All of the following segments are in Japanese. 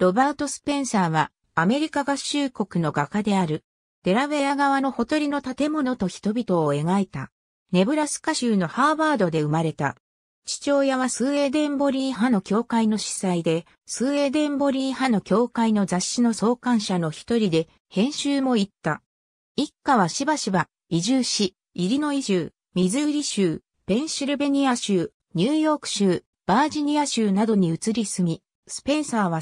ロバート・スペンサーはアメリカ合衆国の画家であるデラウェア側のほとりの建物と人々を描いたネブラスカ州のハーバードで生まれた。父親はスウェーデンボリー派の教会の司祭で、スウェーデンボリー派の教会の雑誌の創刊者の一人で、編集も行った。一家はしばしば移住し、イリノイ州、ミズーリ州、ペンシルベニア州、ニューヨーク州、バージニア州などに移り住み、スペンサーは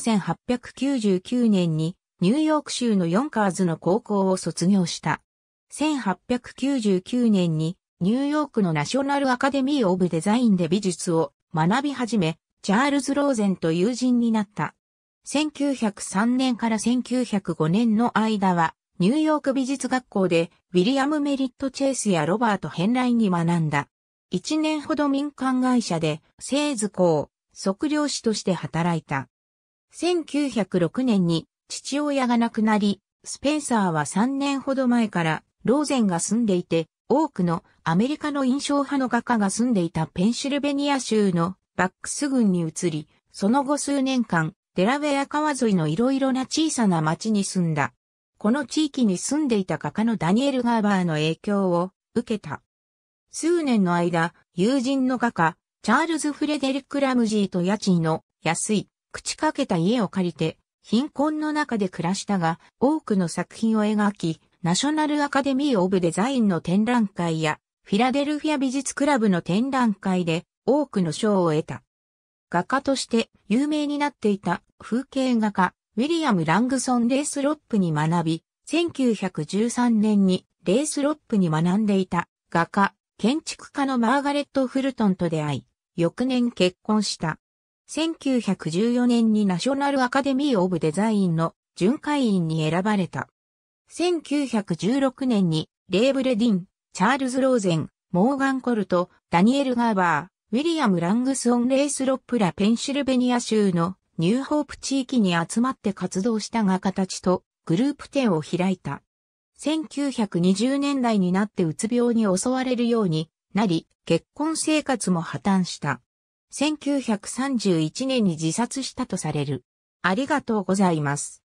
1899年にニューヨーク州のヨンカーズの高校を卒業した。1899年にニューヨークのナショナルアカデミー・オブ・デザインで美術を学び始め、チャールズ・ローゼンと友人になった。1903年から1905年の間は、ニューヨーク美術学校で、ウィリアム・メリット・チェイスやロバート・ヘンラインに学んだ。一年ほど民間会社で、製図工、測量士として働いた。1906年に父親が亡くなり、スペンサーは3年ほど前からローゼンが住んでいて、多くのアメリカの印象派の画家が住んでいたペンシルベニア州のバックス郡に移り、その後数年間、デラウェア川沿いの色々な小さな町に住んだ。この地域に住んでいた画家のダニエル・ガーバーの影響を受けた。数年の間、友人の画家、チャールズ・フレデリック・ラムジーと家賃の安い、朽ちかけた家を借りて、貧困の中で暮らしたが、多くの作品を描き、ナショナルアカデミー・オブ・デザインの展覧会や、フィラデルフィア美術クラブの展覧会で多くの賞を得た。画家として有名になっていた風景画家、ウィリアム・ラングソン・レースロップに学び、1913年にレースロップに学んでいた画家、建築家のマーガレット・フルトンと出会い、翌年結婚した。1914年にナショナルアカデミー・オブ・デザインの巡回員に選ばれた。1916年にレーブレディン、チャールズ・ローゼン、モーガン・コルト、ダニエル・ガーバー、ウィリアム・ラングスオン・レイスロップラ・ペンシルベニア州のニューホープ地域に集まって活動した画家たちとグループ展を開いた。1920年代になってうつ病に襲われるようになり、結婚生活も破綻した。1931年に自殺したとされる。ありがとうございます。